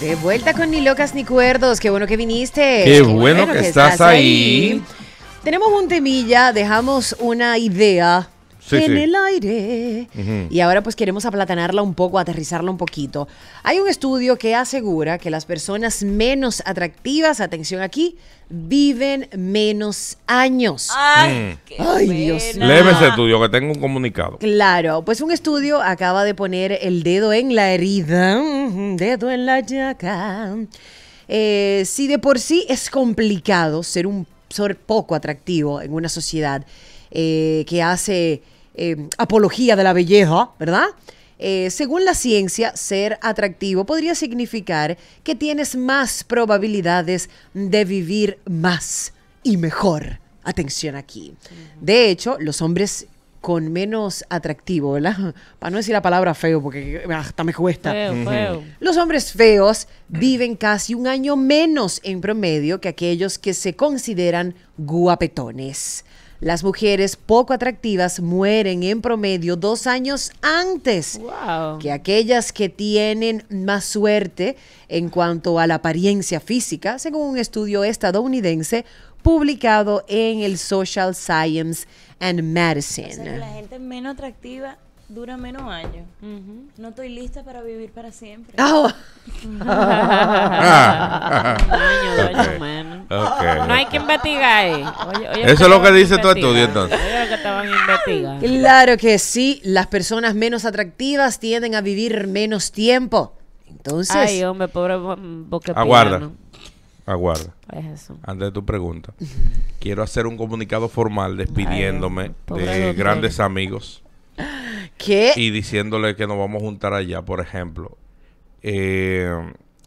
De vuelta con Ni Locas ni Cuerdos. Qué bueno que viniste. Qué bueno, que, estás, ahí. Tenemos un temilla, dejamos una idea en el aire. Y ahora pues queremos aplatanarla un poco, aterrizarla un poquito. Hay un estudio que asegura que las personas menos atractivas, atención aquí, viven menos años. Ay, mm. Ay Dios Léeme ese estudio que tengo un comunicado. Claro, pues un estudio acaba de poner el dedo en la herida, dedo en la llaga. Eh, si de por sí es complicado ser un ser poco atractivo en una sociedad eh, que hace eh, apología de la belleza, ¿verdad? Eh, según la ciencia, ser atractivo podría significar que tienes más probabilidades de vivir más y mejor. Atención aquí. De hecho, los hombres con menos atractivo, ¿verdad? Para no decir la palabra feo, porque ah, hasta me cuesta. Los hombres feos viven casi un año menos en promedio que aquellos que se consideran guapetones. Las mujeres poco atractivas mueren en promedio dos años antes que aquellas que tienen más suerte en cuanto a la apariencia física, según un estudio estadounidense publicado en el Social Science and Medicine. la gente menos atractiva dura menos años. No estoy lista para vivir para siempre. Ah, oh. No hay que investigar. ahí. Eso es lo que dice tu estudio entonces. claro que sí, las personas menos atractivas tienden a vivir menos tiempo. Entonces. Ay, hombre, pobre Aguarda. Aguarda. Pues Antes de tu pregunta, quiero hacer un comunicado formal despidiéndome de grandes amigos. ¿Qué? Y diciéndole que nos vamos a juntar allá, por ejemplo. Eh,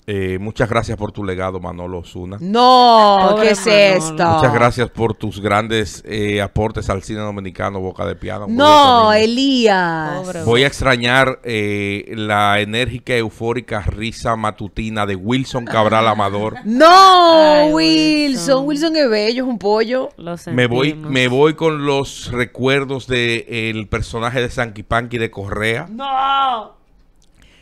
eh, muchas gracias por tu legado, Manolo Osuna. No, ¿qué es esto? Muchas gracias por tus grandes eh, aportes al cine dominicano, Boca de Piano. No, Elías. Voy a extrañar eh, la enérgica, eufórica risa matutina de Wilson Cabral Amador. no, Wilson. Wilson es bello, es un pollo. me voy, me voy con los recuerdos del el personaje de Sanquipanqui de Correa. No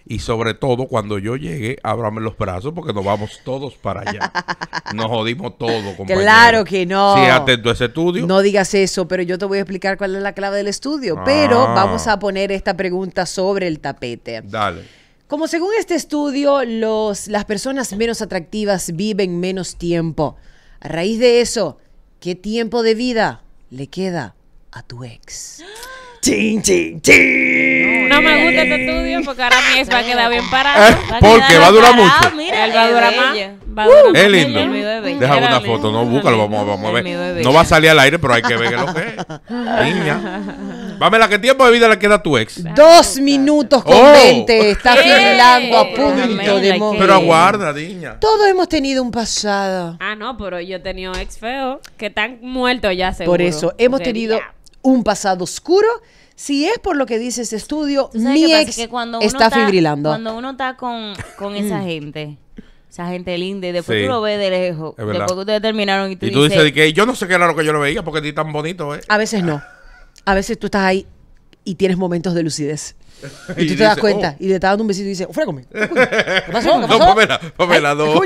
y sobre todo cuando yo llegue, ábrame los brazos porque nos vamos todos para allá. Nos jodimos todos, Claro que no. Sí, atento a ese estudio. No digas eso, pero yo te voy a explicar cuál es la clave del estudio. Pero ah. vamos a poner esta pregunta sobre el tapete. Dale. Como según este estudio, los, las personas menos atractivas viven menos tiempo. A raíz de eso, ¿qué tiempo de vida le queda a tu ex? ¡Ah! Chin, chin, chin. No me gusta este estudio porque ahora mi ex va a quedar bien parado. Ah, porque va a durar mucho. Mira, Él va a durar más. Uh, va a durar Es lindo. Deja una foto, no búscalo, vamos, a ver. No va a salir al aire, pero hay que ver lo que es. Niña. Vámela, ¿qué tiempo de vida le queda a tu ex? Dos minutos oh. con veinte. Estás Está a punto de morir. Pero aguarda, niña. Todos hemos tenido un pasado. Ah, no, pero yo he tenido ex feo que están muertos ya seguro. Por eso, hemos tenido un pasado oscuro. Si es por lo que dice ese estudio, cuando uno está, fibrilando. Cuando uno está con, con esa gente, esa gente linda, y después tú lo ves de lejos, después que ustedes terminaron y tú, y tú dices, que yo no sé qué era lo que yo lo veía porque ti tan bonito, ¿eh? A veces no. A veces tú estás ahí y tienes momentos de lucidez. Y, tú te das oh". cuenta y le está dando un besito y dice ofrégame oh, ¿Qué pasó? ¿Qué pasó? No, Pamela, Pamela, no.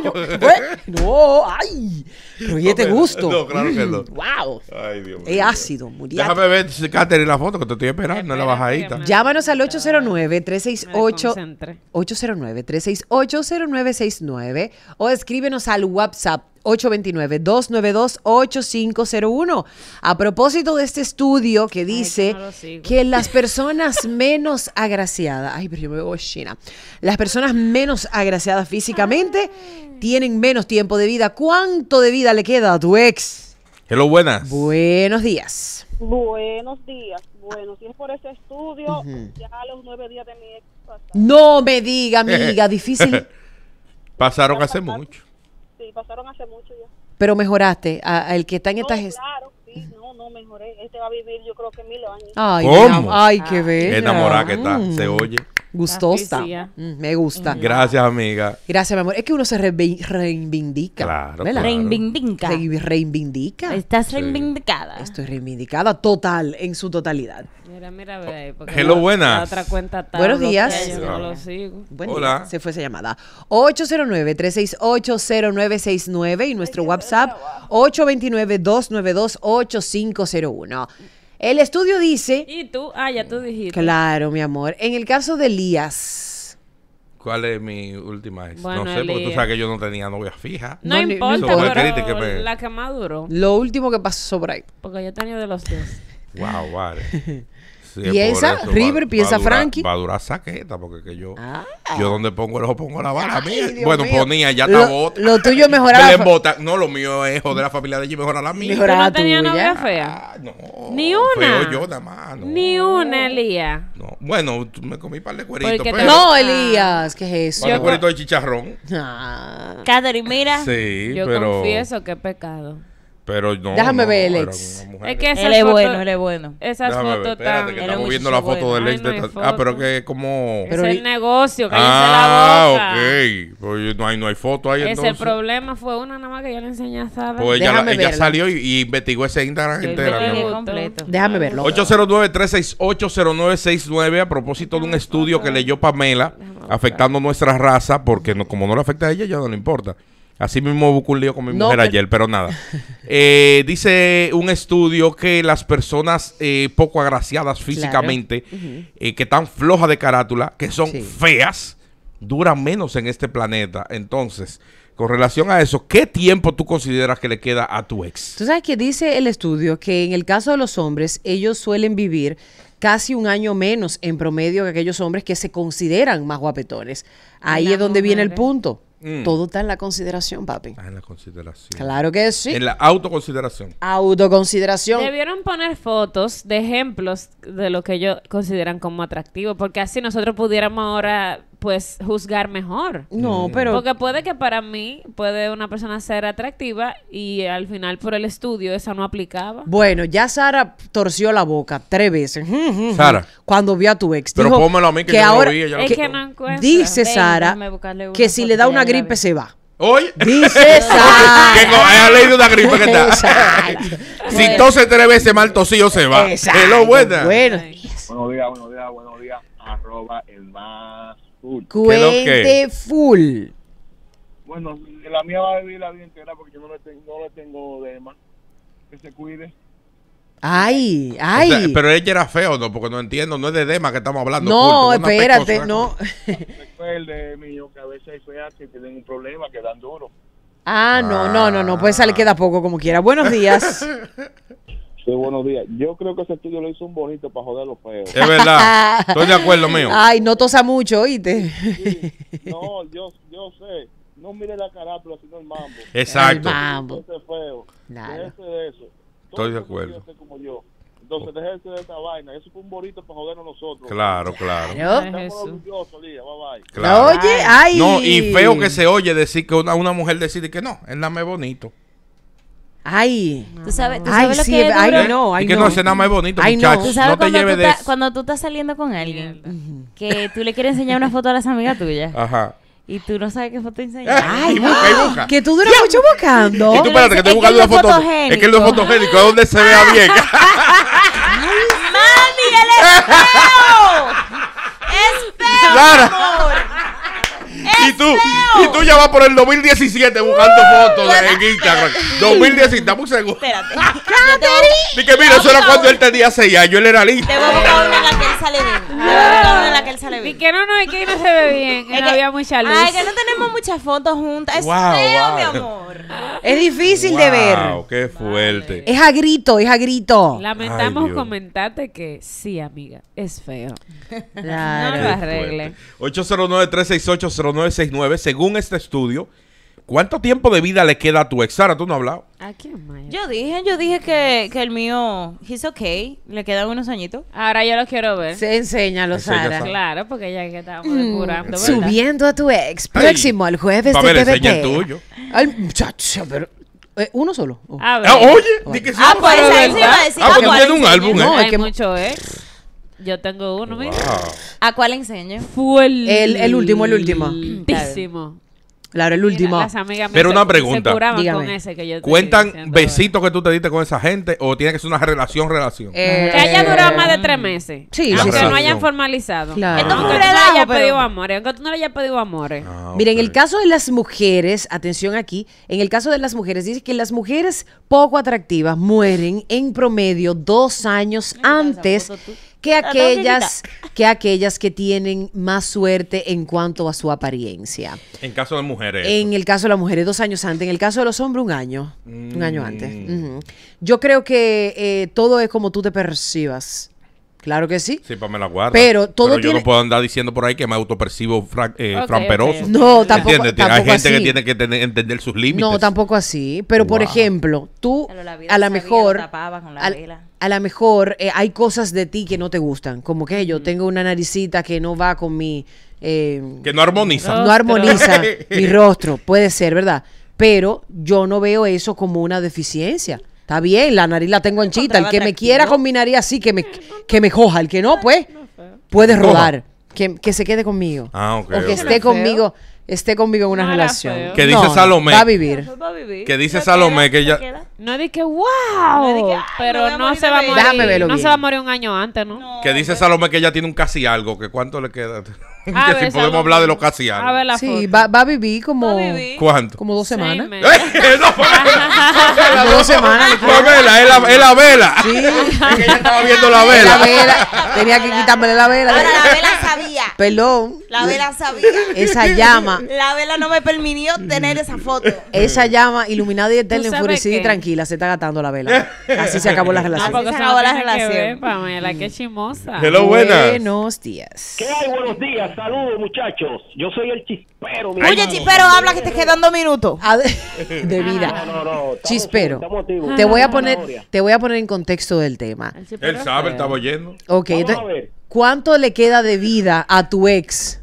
No, ay. Pero y te gusto. No, claro que no. wow. Mm, ay, Dios mío. Es ácido, murió. Déjame ver, en la foto que te estoy esperando en la bajadita. Llámanos al 809-368. 809-368-0969 o escríbenos al WhatsApp 829-292-8501. A propósito de este estudio que dice que, que, las personas menos agraciada. Ay, pero yo me veo china. Las personas menos agraciadas físicamente tienen menos tiempo de vida. ¿Cuánto de vida le queda a tu ex? Hello, buenas. Buenos días. Buenos días. Bueno, si es por ese estudio, ya a los nueve días de mi ex No me diga, amiga, difícil. pasaron hace mucho. Sí, pasaron hace mucho ya. Pero mejoraste. A, el que está en no, estas mejoré. Este va a vivir, yo creo que mil años. Ay, ¿Cómo? Ay, qué bella. Enamorada que está, se mm. oye gustosa. Mm, me gusta. Mm. Gracias, amiga. Gracias, mi amor. Es que uno se reivindica. Claro, Reivindica. reivindica. Estás reivindicada. Estoy reivindicada total, en su totalidad. Mira, mira, mira, Hello, buenas. cuenta Buenos días. no Hola. Se fue esa llamada. 809-368-0969 y nuestro WhatsApp 829-292-8501. El estudio dice. Y tú, ah, ya tú dijiste. Claro, mi amor. En el caso de Elías. ¿Cuál es mi última ex? no sé, porque tú sabes que yo no tenía novia fija. No, importa, pues. la que más duró. Lo último que pasó sobre ahí. Porque yo tenía de los dos. wow, vale. Piensa, esa, River, piensa pieza Frankie. Va a durar saqueta, porque que yo, yo ah. donde pongo el ojo pongo la bala. bueno, ponía, ya está bota. Lo tuyo es No, lo mío es hijo de la familia de allí mejora la mía. no tenía novia fea? Ah, Ni una. yo Ni una, Elías. No. Bueno, me comí un par de cueritos. Pero... No, Elías, ¿qué es eso? Un par de cueritos de chicharrón. Ah. mira. Sí, yo confieso que pecado. Pero no. Déjame ver el ex. Es que él es bueno, él es bueno. esa es fotos ver, viendo la foto de ah, pero que es como. pero el negocio, que ah, la boca. ok. Pues no hay, no hay foto ahí. Ese problema fue una nada más que yo le enseñé a saber. Pues ella, salió y, investigó ese Instagram entera. Déjame verlo. 809-368-0969. A propósito de un estudio que leyó Pamela afectando nuestra raza, porque como no le afecta a ella, ya no le importa. Así mismo hubo con mi mujer ayer, pero nada. Eh, dice un estudio que las personas eh, poco agraciadas físicamente, eh, que están flojas de carátula, que son feas, duran menos en este planeta. Entonces, con relación a eso, ¿qué tiempo tú consideras que le queda a tu ex? Tú sabes que dice el estudio que en el caso de los hombres, ellos suelen vivir casi un año menos en promedio que aquellos hombres que se consideran más guapetones. Ahí es donde viene el punto. Mm. Todo está en la consideración, papi. Está en la consideración. Claro que sí. En la autoconsideración. Autoconsideración. Debieron poner fotos de ejemplos de lo que ellos consideran como atractivo, porque así nosotros pudiéramos ahora pues juzgar mejor. No, mm. pero... Porque puede que para mí, puede una persona ser atractiva y al final por el estudio esa no aplicaba. Bueno, ya Sara torció la boca tres veces. Sara. Cuando vio a tu ex. Pero dijo a que, ahora, que Dice Sara que si le da una gripe se va. hoy Dice Sara. Que leído una gripe que si tose tres veces mal tosillo se va. Exacto. lo Bueno. Buenos días, buenos días, buenos días. Arroba el más full. Cuente full. Bueno, la mía va a vivir la vida entera porque yo no le tengo, no le tengo de Que se cuide. Ay, ay. pero ella era feo, ¿no? Porque no entiendo, no es de Dema que estamos hablando. No, espérate, no. Recuerde, mío, que a veces hay que tienen un problema, que dan duro. Ah, no, no, no, no. Pues sale ah. queda poco como quiera. Buenos días. Sí, buenos días. Yo creo que ese estudio lo hizo un bonito para joder a los feos. Es verdad. Estoy de acuerdo, mío. Ay, no tosa mucho, oíste. No, yo, yo sé. No mire la carátula, sino el mambo. Exacto. El mambo. Ese feo. Nada. de eso. Estoy de acuerdo. Este como yo. Entonces, déjese de esta vaina. Eso fue un bonito para jodernos nosotros. Claro, claro. claro. Estamos orgullosos, Lía. Bye, bye. Oye, ay. No, y feo que se oye decir que una, mujer decide que no, él me bonito. Ay, tú sabes, tú sabes ay, lo que es ay, no, ay, es que no, es nada más bonito, ay, muchachos. No, te lleves de cuando tú estás saliendo con alguien que tú le quieres enseñar una foto a las amigas tuyas. Ajá. Y tú no sabes qué foto enseñar. Ay, busca, Que tú duras mucho buscando. Y tú espérate, que te buscas una foto. Es que es lo fotogénico, es donde se vea bien. ¡Mami, El es feo! ¡Es feo, y tú, tú ya va por el 2017 buscando uh, fotos en Instagram. 2017, estamos seguros. Espérate. Dije, que mira, eso era cuando él tenía 6 años, él era listo. Te voy a buscar una en la que él sale bien. Te voy a buscar una en la que él sale bien. Y que no, no, es que no se ve bien. Que había mucha luz. Ay, que no tenemos muchas fotos juntas. Es feo, mi amor. Es difícil de ver. Wow, qué fuerte. Es a grito, es a grito. Lamentamos comentarte que sí, amiga, es feo. No lo arregle. 809 368 0969 según es este estudio, ¿cuánto tiempo de vida le queda a tu ex? Sara, tú no has hablado. Yo dije, yo dije que, que el mío, he's okay, le quedan unos añitos. Ahora yo lo quiero ver. Se enseña a Sara. Sara. Claro, porque ya que estamos mm, depurando, Subiendo a tu ex, próximo al jueves de ver, enseña el tuyo. Hay muchachos, pero... ver. Eh, uno solo. Oh. A ah, ver. oye, ah, di que Ah, pues ahí a decir. Ah, pues un álbum, No, ¿eh? hay que- mucho, ¿eh? Yo tengo uno, mira. ¿A cuál enseño? Fue el, El- último, el último. Claro, el último. Pero una pregunta. ¿Cuentan besitos que tú te diste con esa gente o tiene que ser una relación, relación? Eh, que haya durado más de eh, tres meses. Aunque no hayan formalizado. Entonces, no le hayas pedido amores. Aunque ah, Miren, en el caso de las mujeres, atención aquí, en el caso de las mujeres, dice que las mujeres poco atractivas mueren en promedio dos años antes que aquellas, que aquellas que tienen más suerte en cuanto a su apariencia. En caso de mujeres. En el caso de las mujeres, dos años antes. En el caso de los hombres, un año. Un año mm. antes. Yo creo que eh, todo es como tú te percibas. Claro que sí. Sí, pues me la guardo. Pero todo Pero yo no puedo andar diciendo por ahí que me autopercibo percibo eh, framperoso. No, tampoco, ¿Entiendes? Hay gente que tiene que entender sus límites. No, tampoco así. Pero por ejemplo, tú a la mejor... lo eh, mejor hay cosas de ti que no te gustan. Como que yo tengo una naricita que no va con mi. Eh, que no armoniza. No armoniza mi rostro. Puede ser, ¿verdad? Pero yo no veo eso como una deficiencia. Está bien, la nariz la tengo anchita. El que me quiera combinaría así, que me, que me coja. El que no, pues, puede rodar. Que, que se quede conmigo. Ah, ok. O que esté conmigo esté conmigo en una relación. Que dice Salomé. Va a vivir. Que dice Salomé que ella. No dije, wow. pero no, se va a morir. No se va a morir un año antes, ¿no? que dice Salomé que ella tiene un casi algo. que ¿Cuánto le queda? Ah, que si podemos hablar de lo casianos. A sí, va, va, a vivir como. ¿Cuánto? Como dos semanas. dos semanas. es la, es la vela. Sí. Es que ella estaba viendo la vela. La vela. Tenía que quitarme la vela. Ahora, la vela sabía. Perdón. La vela sabía. Esa llama. La vela no me permitió tener esa foto. Esa llama iluminada y eterna, enfurecida y tranquila. Se está gastando la vela. Así se acabó la ah, relación. Así se acabó la relación. ver, Pamela, qué mm. chimosa. Hello, Buenos días. ¿Qué hay? Buenos días. Saludos, muchachos. Yo soy el chispero. Oye, chispero, habla que te quedan dos minutos de vida. chispero. te voy a poner, te voy a poner en contexto del tema. Él sabe, él estaba oyendo. Ok, entonces, ¿cuánto le queda de vida a tu ex?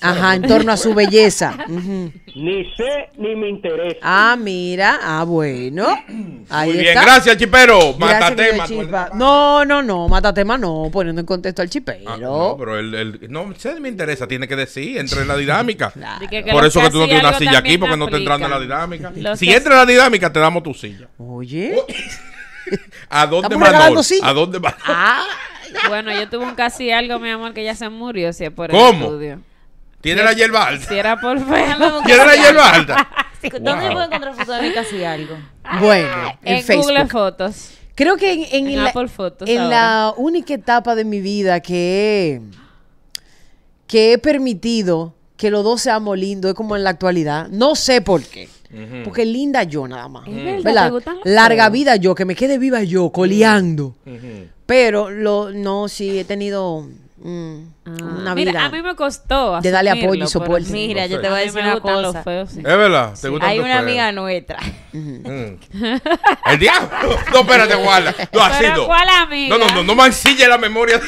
Ajá, en pues. torno a su belleza. Ni sé ni me interesa. Ah, mira, ah, bueno. Muy bien, gracias, Chipero. Matatema. Pues. No, no, no, Matatema no, poniendo en contexto al ah, Chipero. no, pero el, el, no sé ni me interesa, tiene que decir, entre en la dinámica. Por eso que tú no tienes una silla aquí, porque no te entran en la dinámica. si entra en la dinámica, te damos tu silla. Oye. ¿A dónde mandó? ¿A dónde mandó? Ah. Bueno, yo tuve un casi algo, mi amor, que ya se murió, si es por el ¿Cómo? ¿Tiene la hierba alta? Si era ¿Tiene la hierba alta? ¿Dónde puedo encontrar fotos de mi casi algo? Ah, bueno, en, En Facebook. Google Fotos. Creo que en, la, única etapa de mi vida que que he permitido que los dos seamos lindos es como en la actualidad. No sé por qué. Porque linda yo nada más. Mm. Larga vida yo, que me quede viva yo, coleando. Pero lo, no, sí, he tenido Mm. Ah. Mira, a mí me costó. De darle apoyo y soporte. Mira, yo te voy a, decir una cosa. Feos, Es verdad. Hay una amiga nuestra. Mm. El diablo. No, espérate, guarda. No, así no. No, no, no, no mancille la memoria.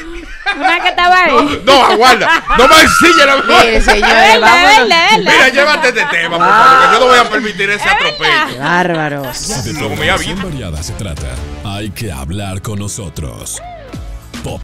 Una que estaba ahí. No, aguarda. No, mancilla mancille la memoria. Mira, llévate de este tema, por favor, que yo no voy a permitir ese atropello. Bárbaros. De variada se trata. Hay que hablar con nosotros.